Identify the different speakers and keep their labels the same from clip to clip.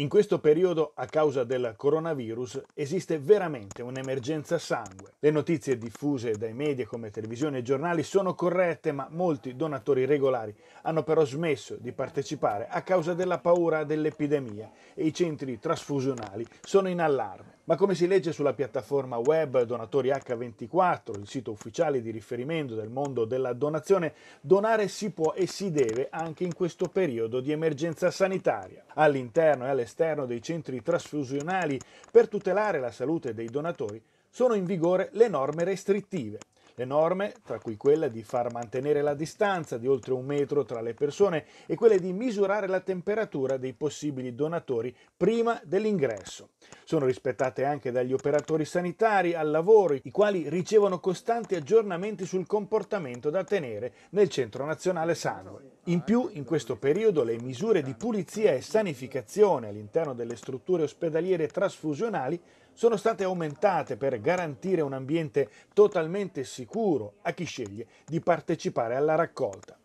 Speaker 1: In questo periodo, a causa del coronavirus, esiste veramente un'emergenza sangue. Le notizie diffuse dai media come televisione e giornali sono corrette, ma molti donatori regolari hanno però smesso di partecipare a causa della paura dell'epidemia e i centri trasfusionali sono in allarme. Ma come si legge sulla piattaforma web Donatori H24, il sito ufficiale di riferimento del mondo della donazione, donare si può e si deve anche in questo periodo di emergenza sanitaria, all'interno e all'esterno dei centri trasfusionali per tutelare la salute dei donatori sono in vigore le norme restrittive. Le norme, tra cui quella di far mantenere la distanza di oltre un metro tra le persone e quelle di misurare la temperatura dei possibili donatori prima dell'ingresso. Sono rispettate anche dagli operatori sanitari al lavoro, i quali ricevono costanti aggiornamenti sul comportamento da tenere nel Centro Nazionale Sanoi. In più, in questo periodo le misure di pulizia e sanificazione all'interno delle strutture ospedaliere trasfusionali sono state aumentate per garantire un ambiente totalmente sicuro a chi sceglie di partecipare alla raccolta.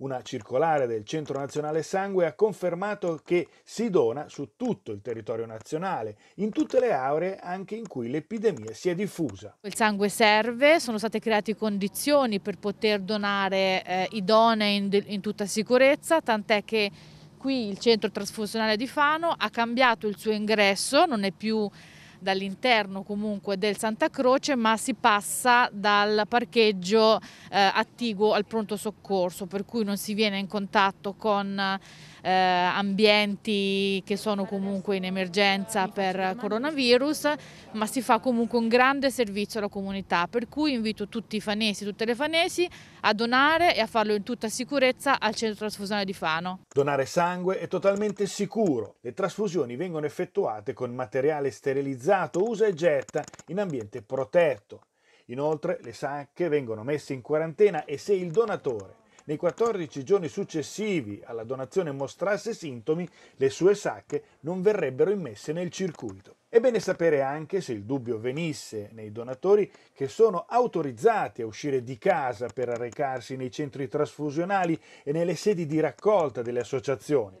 Speaker 1: Una circolare del Centro Nazionale Sangue ha confermato che si dona su tutto il territorio nazionale, in tutte le aree anche in cui l'epidemia si è diffusa.
Speaker 2: Il sangue serve, sono state create condizioni per poter donare eh, idonee in, in tutta sicurezza, tant'è che qui il centro trasfusionale di Fano ha cambiato il suo ingresso, non è più dall'interno comunque del Santa Croce ma si passa dal parcheggio eh, attiguo al pronto soccorso per cui non si viene in contatto con eh, ambienti che sono comunque in emergenza per coronavirus ma si fa comunque un grande servizio alla comunità per cui invito tutti i fanesi, tutte le fanesi a donare e a farlo in tutta sicurezza al centro trasfusione di Fano.
Speaker 1: Donare sangue è totalmente sicuro, le trasfusioni vengono effettuate con materiale sterilizzato utilizzato usa e getta in ambiente protetto. Inoltre le sacche vengono messe in quarantena e se il donatore nei 14 giorni successivi alla donazione mostrasse sintomi, le sue sacche non verrebbero immesse nel circuito. È bene sapere anche, se il dubbio venisse nei donatori che sono autorizzati a uscire di casa per recarsi nei centri trasfusionali e nelle sedi di raccolta delle associazioni.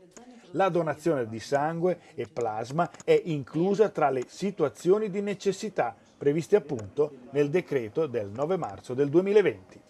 Speaker 1: La donazione di sangue e plasma è inclusa tra le situazioni di necessità previste appunto nel decreto del 9 marzo del 2020.